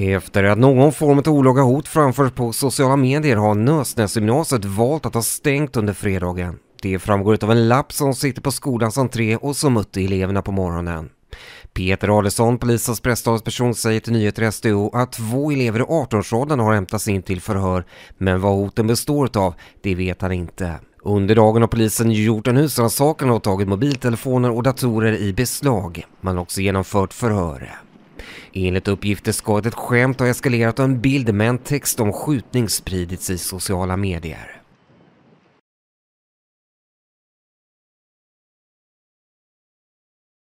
Efter att någon form av olaga hot framförs på sociala medier har Nösnäsgymnasiet valt att ha stängt under fredagen. Det framgår av en lapp som sitter på skolans entré och som mötte eleverna på morgonen. Peter Adelsson, polisens presstalesperson, säger till nyheter SDO att två elever i 18-årsåldern har hämtats in till förhör, men vad hoten består av, det vet han inte. Under dagen har polisen gjort en husrannsakan och tagit mobiltelefoner och datorer i beslag. Man har också genomfört förhör. Enligt uppgifter ska ett skämt ha eskalerat och en bild med en text om skjutning spridits i sociala medier.